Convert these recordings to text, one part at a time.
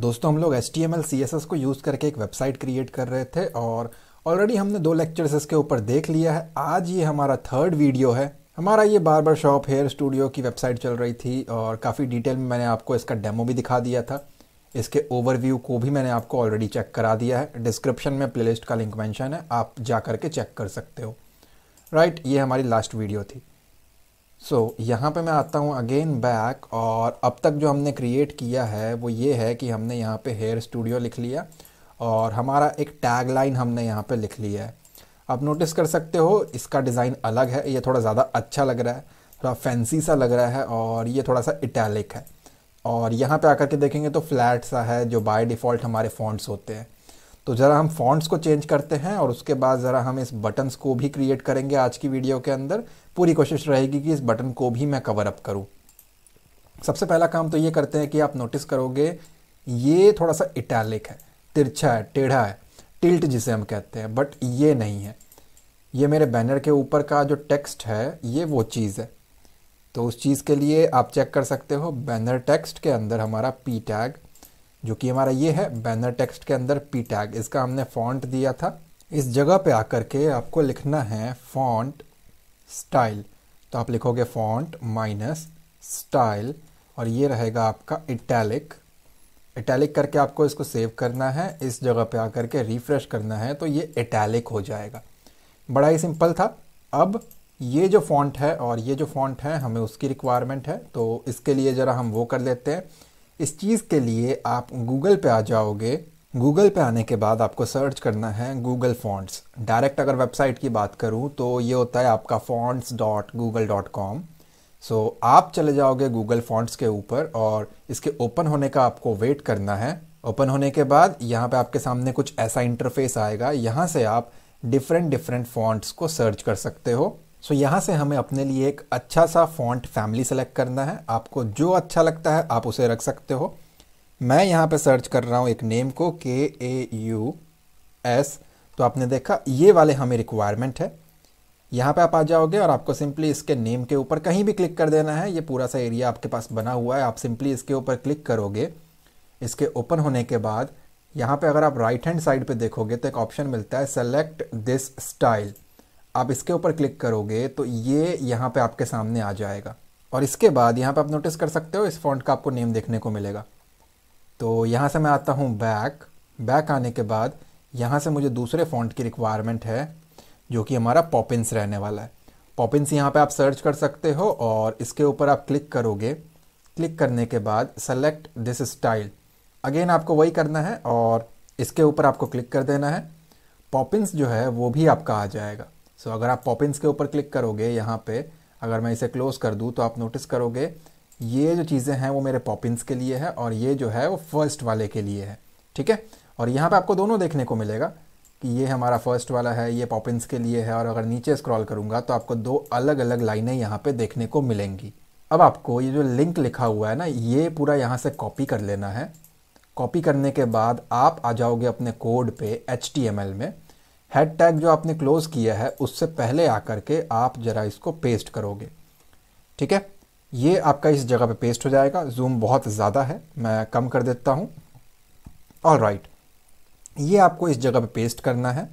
दोस्तों हम लोग HTML T M L C S S को यूज़ करके एक वेबसाइट क्रिएट कर रहे थे और ऑलरेडी हमने दो लेक्चर्स इसके ऊपर देख लिया है आज ये हमारा थर्ड वीडियो है हमारा ये बार शॉप हेयर स्टूडियो की वेबसाइट चल रही थी और काफ़ी डिटेल में मैंने आपको इसका डेमो भी दिखा दिया था इसके ओवरव्यू को भी मैंने आपको ऑलरेडी चेक करा दिया है डिस्क्रिप्शन में प्लेलिस्ट का लिंक मेंशन है आप जा करके चेक कर सकते हो राइट right, ये हमारी लास्ट वीडियो थी सो so, यहाँ पे मैं आता हूँ अगेन बैक और अब तक जो हमने क्रिएट किया है वो ये है कि हमने यहाँ पे हेयर स्टूडियो लिख लिया और हमारा एक टैग लाइन हमने यहाँ पे लिख लिया है आप नोटिस कर सकते हो इसका डिज़ाइन अलग है ये थोड़ा ज़्यादा अच्छा लग रहा है थोड़ा फैंसी सा लग रहा है और ये थोड़ा सा इटैलिक है और यहाँ पे आकर के देखेंगे तो फ्लैट सा है जो बाय डिफ़ॉल्ट हमारे फॉन्ट्स होते हैं तो ज़रा हम फॉन्ट्स को चेंज करते हैं और उसके बाद ज़रा हम इस बटन्स को भी क्रिएट करेंगे आज की वीडियो के अंदर पूरी कोशिश रहेगी कि इस बटन को भी मैं कवर अप करूँ सबसे पहला काम तो ये करते हैं कि आप नोटिस करोगे ये थोड़ा सा इटैलिक है तिरछा है टेढ़ा है टिल्ट जिसे हम कहते हैं बट ये नहीं है ये मेरे बैनर के ऊपर का जो टेक्स्ट है ये वो चीज़ है तो उस चीज़ के लिए आप चेक कर सकते हो बैनर टेक्स्ट के अंदर हमारा पी टैग जो कि हमारा ये है बैनर टेक्स्ट के अंदर पी टैग इसका हमने फॉन्ट दिया था इस जगह पे आकर के आपको लिखना है फॉन्ट स्टाइल तो आप लिखोगे फॉन्ट माइनस स्टाइल और ये रहेगा आपका इटैलिक इटैलिक करके आपको इसको सेव करना है इस जगह पे आकर के रिफ्रेश करना है तो ये इटैलिक हो जाएगा बड़ा ही सिंपल था अब ये जो फॉन्ट है और ये जो फॉन्ट है हमें उसकी रिक्वायरमेंट है तो इसके लिए ज़रा हम वो कर लेते हैं इस चीज़ के लिए आप गूगल पे आ जाओगे गूगल पे आने के बाद आपको सर्च करना है गूगल फॉन्ट्स डायरेक्ट अगर वेबसाइट की बात करूँ तो ये होता है आपका fonts dot Google dot com so आप चले जाओगे गूगल फॉन्ट्स के ऊपर और इसके ओपन होने का आपको वेट करना है ओपन होने के बाद यहाँ पे आपके सामने कुछ ऐसा इंटरफेस आएगा यहाँ से आप डिफरेंट डिफरेंट फॉन्ट्स को सर्च कर सकते हो सो so, यहाँ से हमें अपने लिए एक अच्छा सा फॉन्ट फैमिली सेलेक्ट करना है आपको जो अच्छा लगता है आप उसे रख सकते हो मैं यहाँ पे सर्च कर रहा हूँ एक नेम को के ए यू एस तो आपने देखा ये वाले हमें रिक्वायरमेंट है यहाँ पे आप आ जाओगे और आपको सिंपली इसके नेम के ऊपर कहीं भी क्लिक कर देना है ये पूरा सा एरिया आपके पास बना हुआ है आप सिंपली इसके ऊपर क्लिक करोगे इसके ओपन होने के बाद यहाँ पे अगर आप राइट हैंड साइड पे देखोगे तो एक ऑप्शन मिलता है सेलेक्ट दिस स्टाइल आप इसके ऊपर क्लिक करोगे तो ये यहाँ पे आपके सामने आ जाएगा और इसके बाद यहाँ पे आप नोटिस कर सकते हो इस फॉन्ट का आपको नेम देखने को मिलेगा तो यहाँ से मैं आता हूँ बैक बैक आने के बाद यहाँ से मुझे दूसरे फॉन्ट की रिक्वायरमेंट है जो कि हमारा पॉपिंस रहने वाला है पॉपिंस यहाँ पे आप सर्च कर सकते हो और इसके ऊपर आप क्लिक करोगे क्लिक करने के बाद सेलेक्ट दिस स्टाइल अगेन आपको वही करना है और इसके ऊपर आपको क्लिक कर देना है पॉपिंस जो है वो भी आपका आ जाएगा सो so, अगर आप पॉपिंस के ऊपर क्लिक करोगे यहाँ पे अगर मैं इसे क्लोज़ कर दूँ तो आप नोटिस करोगे ये जो चीज़ें हैं वो मेरे पॉपिन्स के लिए है और ये जो है वो फर्स्ट वाले के लिए है ठीक है और यहाँ पे आपको दोनों देखने को मिलेगा कि ये हमारा फर्स्ट वाला है ये पॉपिंस के लिए है और अगर नीचे स्क्रॉल करूँगा तो आपको दो अलग अलग लाइनें यहाँ पे देखने को मिलेंगी अब आपको ये जो लिंक लिखा हुआ है ना ये पूरा यहाँ से कॉपी कर लेना है कॉपी करने के बाद आप आ जाओगे अपने कोड पे एच में हेड टैग जो आपने क्लोज़ किया है उससे पहले आकर के आप ज़रा इसको पेस्ट करोगे ठीक है ये आपका इस जगह पे पेस्ट हो जाएगा जूम बहुत ज़्यादा है मैं कम कर देता हूँ ऑल राइट ये आपको इस जगह पे पेस्ट करना है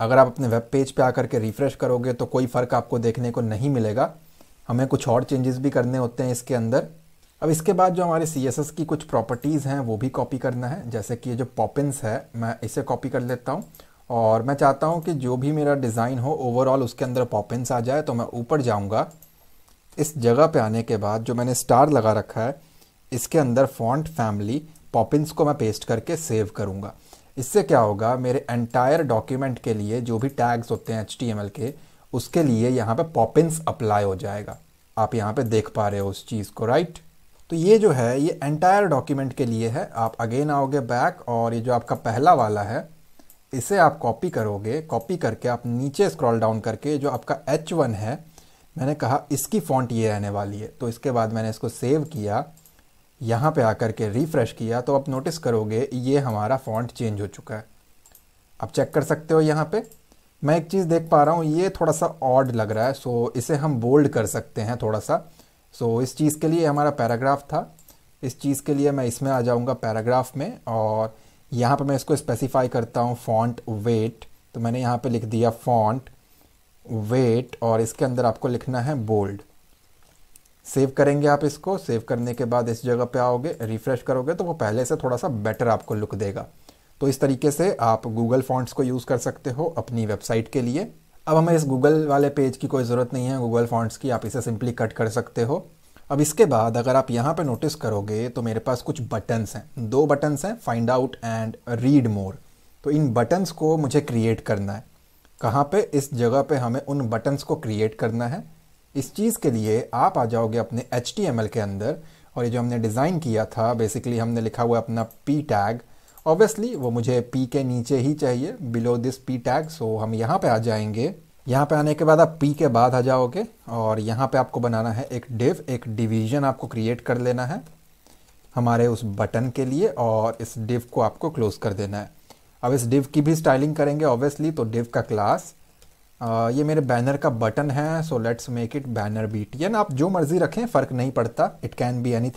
अगर आप अपने वेब पेज पे आकर के रिफ़्रेश करोगे तो कोई फ़र्क आपको देखने को नहीं मिलेगा हमें कुछ और चेंजेस भी करने होते हैं इसके अंदर अब इसके बाद जो हमारे सी की कुछ प्रॉपर्टीज़ हैं वो भी कॉपी करना है जैसे कि ये जो पॉपिन्स है मैं इसे कॉपी कर लेता हूँ और मैं चाहता हूँ कि जो भी मेरा डिज़ाइन हो ओवरऑल उसके अंदर पॉपिन्स आ जाए तो मैं ऊपर जाऊँगा इस जगह पे आने के बाद जो मैंने स्टार लगा रखा है इसके अंदर फॉन्ट फैमिली पॉपिंस को मैं पेस्ट करके सेव करूँगा इससे क्या होगा मेरे एंटायर डॉक्यूमेंट के लिए जो भी टैग्स होते हैं एच के उसके लिए यहाँ पर पॉपिंस अप्लाई हो जाएगा आप यहाँ पर देख पा रहे हो उस चीज़ को राइट तो ये जो है ये एंटायर डॉक्यूमेंट के लिए है आप अगेन आओगे बैक और ये जो आपका पहला वाला है इसे आप कॉपी करोगे कॉपी करके आप नीचे स्क्रॉल डाउन करके जो आपका एच वन है मैंने कहा इसकी फ़ॉन्ट ये रहने वाली है तो इसके बाद मैंने इसको सेव किया यहाँ पे आकर के रिफ़्रेश किया तो आप नोटिस करोगे ये हमारा फ़ॉन्ट चेंज हो चुका है आप चेक कर सकते हो यहाँ पे मैं एक चीज़ देख पा रहा हूँ ये थोड़ा सा ऑड लग रहा है सो इसे हम बोल्ड कर सकते हैं थोड़ा सा सो इस चीज़ के लिए हमारा पैराग्राफ था इस चीज़ के लिए मैं इसमें आ जाऊँगा पैराग्राफ में और यहाँ पर मैं इसको स्पेसिफाई करता हूँ फॉन्ट वेट तो मैंने यहाँ पर लिख दिया फॉन्ट वेट और इसके अंदर आपको लिखना है बोल्ड सेव करेंगे आप इसको सेव करने के बाद इस जगह पे आओगे रिफ्रेश करोगे तो वो पहले से थोड़ा सा बेटर आपको लुक देगा तो इस तरीके से आप गूगल फॉन्ट्स को यूज़ कर सकते हो अपनी वेबसाइट के लिए अब हमें इस गूगल वाले पेज की कोई ज़रूरत नहीं है गूगल फॉन्ट्स की आप इसे सिंपली कट कर सकते हो अब इसके बाद अगर आप यहाँ पर नोटिस करोगे तो मेरे पास कुछ बटन्स हैं दो बटन्स हैं find out and read more तो इन बटन्स को मुझे क्रिएट करना है कहाँ पे इस जगह पे हमें उन बटन्स को क्रिएट करना है इस चीज़ के लिए आप आ जाओगे अपने एच के अंदर और ये जो हमने डिज़ाइन किया था बेसिकली हमने लिखा हुआ अपना पी टैग ऑब्वियसली वो मुझे पी के नीचे ही चाहिए below this P tag so हम यहाँ पे आ जाएंगे यहाँ पे आने के बाद आप पी के बाद आ जाओगे और यहाँ पे आपको बनाना है एक डिव एक डिवीजन आपको क्रिएट कर लेना है हमारे उस बटन के लिए और इस डिव को आपको क्लोज़ कर देना है अब इस डिव की भी स्टाइलिंग करेंगे ऑब्वियसली तो डिव का क्लास ये मेरे बैनर का बटन है so let's make it banner B T N आप जो मर्जी रखें फ़र्क नहीं पड़ता इट कैन बी एनी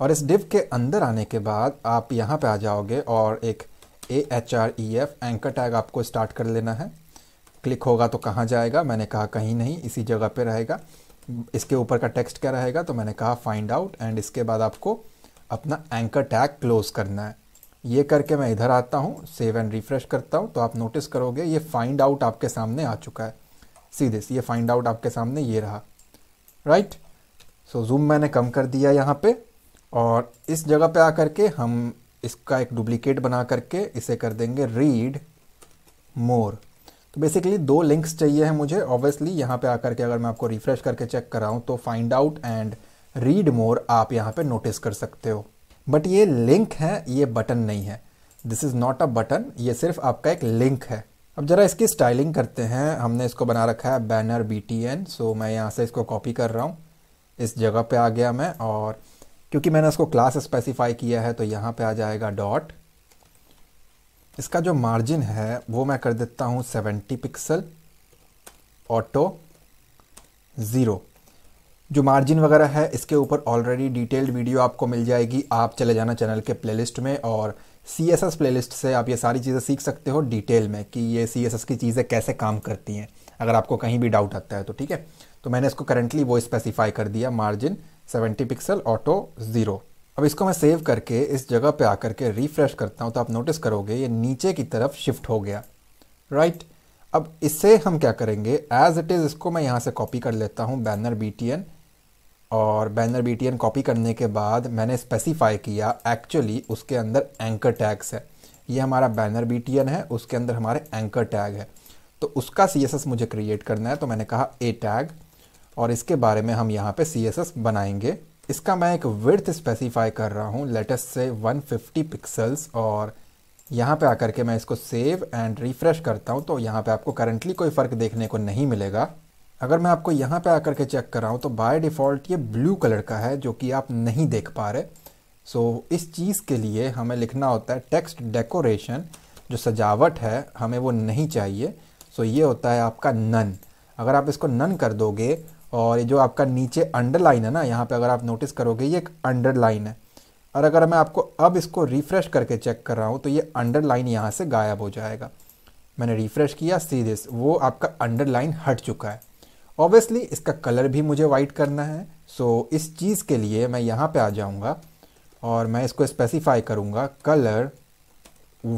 और इस डिव के अंदर आने के बाद आप यहाँ पे आ जाओगे और एक A H R E F anchor tag आपको स्टार्ट कर लेना है क्लिक होगा तो कहाँ जाएगा मैंने कहा कहीं नहीं इसी जगह पे रहेगा इसके ऊपर का टेक्स्ट क्या रहेगा तो मैंने कहा फाइंड आउट एंड इसके बाद आपको अपना एंकर टैग क्लोज करना है ये करके मैं इधर आता हूँ सेव एंड रिफ्रेश करता हूँ तो आप नोटिस करोगे ये फाइंड आउट आपके सामने आ चुका है सीधे ये फाइंड आउट आपके सामने ये रहा राइट सो जूम मैंने कम कर दिया यहाँ पे और इस जगह पे आ करके हम इसका एक डुप्लीकेट बना करके इसे कर देंगे रीड मोर तो बेसिकली दो लिंक्स चाहिए हैं मुझे ऑब्वियसली यहाँ पे आकर के अगर मैं आपको रिफ्रेश करके चेक कराऊँ तो find out and read more आप यहाँ पे नोटिस कर सकते हो बट ये लिंक है ये बटन नहीं है this is not a button ये सिर्फ आपका एक लिंक है अब ज़रा इसकी स्टाइलिंग करते हैं हमने इसको बना रखा है banner B T N so मैं यहाँ से इसको कॉपी कर रहा हूँ इस जगह पे आ गया मैं और क्योंकि मैंने इसको क्लास स्पेसिफाई किया है तो यहाँ पे आ जाएगा डॉट इसका जो मार्जिन है वो मैं कर देता हूँ 70 पिक्सल ऑटो ज़ीरो जो मार्जिन वगैरह है इसके ऊपर ऑलरेडी डिटेल्ड वीडियो आपको मिल जाएगी आप चले जाना चैनल के प्लेलिस्ट में और सी एस एस प्लेलिस्ट से आप ये सारी चीज़ें सीख सकते हो डिटेल में कि ये सी एस एस की चीज़ें कैसे काम करती हैं अगर आपको कहीं भी डाउट आता है तो ठीक है तो मैंने इसको करेंटली वो स्पेसिफाई कर दिया मार्जिन 70 पिक्सल ऑटो ज़ीरो अब इसको मैं सेव करके इस जगह पे आकर के रिफ्रेश करता हूँ तो आप नोटिस करोगे ये नीचे की तरफ शिफ्ट हो गया राइट अब इससे हम क्या करेंगे एज इट इज़ इसको मैं यहाँ से कॉपी कर लेता हूँ बैनर बी टी एन और बैनर बी कॉपी करने के बाद मैंने स्पेसिफाई किया एक्चुअली उसके अंदर एंकर टैग्स है ये हमारा बैनर बी है उसके अंदर हमारे एंकर टैग है तो उसका सी मुझे क्रिएट करना है तो मैंने कहा ए टैग और इसके बारे में हम यहाँ पे सी बनाएंगे इसका मैं एक विर्थ स्पेसिफाई कर रहा हूँ लेटेस्ट से 150 पिक्सल्स और यहाँ पे आकर के मैं इसको सेव एंड रिफ़्रेश करता हूँ तो यहाँ पे आपको करंटली कोई फ़र्क देखने को नहीं मिलेगा अगर मैं आपको यहाँ पे आकर के चेक कराऊँ तो बाय डिफ़ॉल्ट ये ब्लू कलर का है जो कि आप नहीं देख पा रहे सो so, इस चीज़ के लिए हमें लिखना होता है टेक्स्ट डेकोरेशन जो सजावट है हमें वो नहीं चाहिए सो so, ये होता है आपका नन अगर आप इसको नन कर दोगे और ये जो आपका नीचे अंडरलाइन है ना यहाँ पे अगर आप नोटिस करोगे ये एक अंडरलाइन है और अगर मैं आपको अब इसको रिफ़्रेश करके चेक कर रहा हूँ तो ये अंडरलाइन यहाँ से गायब हो जाएगा मैंने रिफ़्रेश किया सी दिस वो आपका अंडरलाइन हट चुका है ऑब्वियसली इसका कलर भी मुझे वाइट करना है सो so, इस चीज़ के लिए मैं यहाँ पे आ जाऊँगा और मैं इसको स्पेसिफाई करूँगा कलर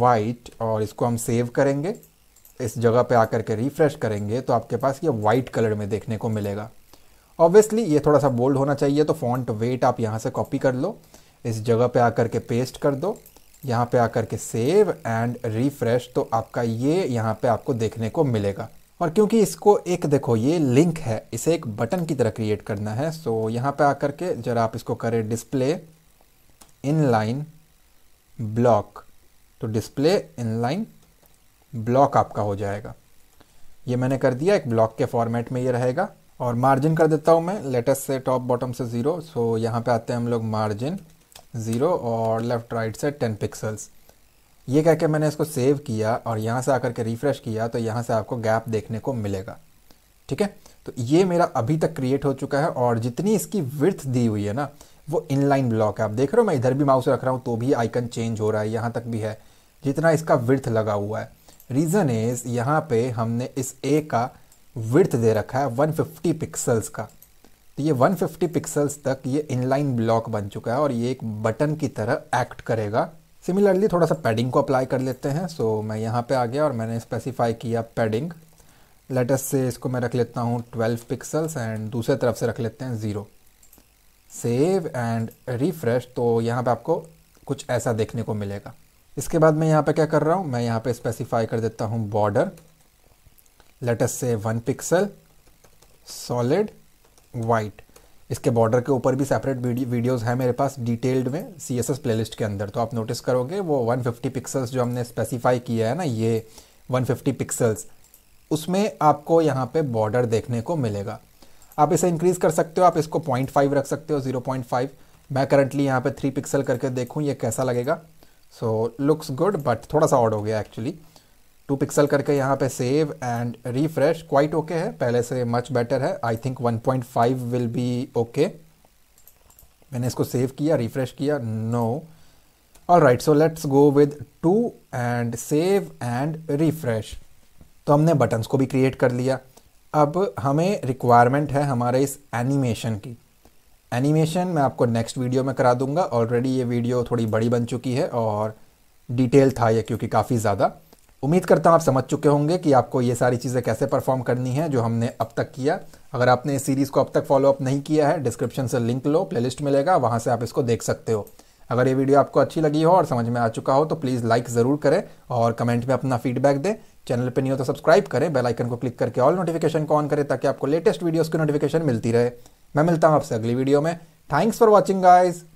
वाइट और इसको हम सेव करेंगे इस जगह पे आकर के रिफ़्रेश करेंगे तो आपके पास ये वाइट कलर में देखने को मिलेगा ऑब्वियसली ये थोड़ा सा बोल्ड होना चाहिए तो फॉन्ट वेट आप यहाँ से कॉपी कर लो इस जगह पे आकर के पेस्ट कर दो यहाँ पे आकर के सेव एंड रिफ्रेश तो आपका ये यहाँ पे आपको देखने को मिलेगा और क्योंकि इसको एक देखो ये लिंक है इसे एक बटन की तरह क्रिएट करना है सो यहाँ पे आकर के जरा आप इसको करें डिस्प्ले इनलाइन ब्लॉक तो डिस्प्ले इनलाइन ब्लॉक आपका हो जाएगा ये मैंने कर दिया एक ब्लॉक के फॉर्मेट में ये रहेगा और मार्जिन कर देता हूँ मैं लेटेस्ट से टॉप बॉटम से ज़ीरो सो यहाँ पे आते हैं हम लोग मार्जिन ज़ीरो और लेफ़्ट राइट से टेन पिक्सल्स ये कह के मैंने इसको सेव किया और यहाँ से आकर के रिफ़्रेश किया तो यहाँ से आपको गैप देखने को मिलेगा ठीक है तो ये मेरा अभी तक क्रिएट हो चुका है और जितनी इसकी विर्थ दी हुई है ना वो इनलाइन ब्लॉक है आप देख रहे हो मैं इधर भी माउस रख रहा हूँ तो भी आइकन चेंज हो रहा है यहाँ तक भी है जितना इसका विर्थ लगा हुआ है रीज़न इज़ यहाँ पे हमने इस ए का विर्थ दे रखा है 150 पिक्सल्स का तो ये 150 पिक्सल्स तक ये इनलाइन ब्लॉक बन चुका है और ये एक बटन की तरह एक्ट करेगा सिमिलरली थोड़ा सा पैडिंग को अप्लाई कर लेते हैं सो so, मैं यहाँ पे आ गया और मैंने स्पेसिफाई किया पैडिंग लेटेस्ट से इसको मैं रख लेता हूँ 12 पिक्सल्स एंड दूसरे तरफ से रख लेते हैं ज़ीरो सेव एंड रिफ्रेश तो यहाँ पे आपको कुछ ऐसा देखने को मिलेगा इसके बाद मैं यहाँ पे क्या कर रहा हूँ मैं यहाँ पे स्पेसिफाई कर देता हूँ बॉर्डर लेटेस्ट से वन पिक्सल सॉलिड वाइट इसके बॉर्डर के ऊपर भी सेपरेट वीडियोस है मेरे पास डिटेल्ड में सी एस प्लेलिस्ट के अंदर तो आप नोटिस करोगे वो 150 पिक्सल्स जो हमने स्पेसिफाई किया है ना ये 150 पिक्सल्स उसमें आपको यहाँ पे बॉर्डर देखने को मिलेगा आप इसे इंक्रीज़ कर सकते हो आप इसको 0.5 रख सकते हो 0.5 मैं करंटली यहाँ पे 3 पिक्सल करके देखूँ ये कैसा लगेगा सो लुक्स गुड बट थोड़ा सा ऑड हो गया एक्चुअली टू पिक्सल करके यहाँ पे save and refresh quite okay है पहले से मच बेटर है I think 1.5 will be okay मैंने इसको सेव किया रिफ्रेश किया नो और right so let's go with two and save and refresh तो हमने बटन्स को भी क्रिएट कर लिया अब हमें रिक्वायरमेंट है हमारे इस एनिमेशन की एनिमेशन मैं आपको नेक्स्ट वीडियो में करा दूंगा ऑलरेडी ये वीडियो थोड़ी बड़ी बन चुकी है और डिटेल था ये क्योंकि काफ़ी ज़्यादा उम्मीद करता हूँ आप समझ चुके होंगे कि आपको ये सारी चीज़ें कैसे परफॉर्म करनी है जो हमने अब तक किया अगर आपने इस सीरीज़ को अब तक फॉलोअप नहीं किया है डिस्क्रिप्शन से लिंक लो लिस्ट मिलेगा वहाँ से आप इसको देख सकते हो अगर ये वीडियो आपको अच्छी लगी हो और समझ में आ चुका हो तो प्लीज़ लाइक ज़रूर करें और कमेंट में अपना फीडबैक दें चैनल पर नहीं हो तो सब्सक्राइब करें बेल आइकन को क्लिक करके ऑल नोटिफिकेशन को ऑन करें ताकि आपको लेटेस्ट वीडियोज़ की नोटिफिकेशन मिलती रहे मैं मिलता हूँ आपसे अगली वीडियो में थैंक्स फॉर वॉचिंग गाइज़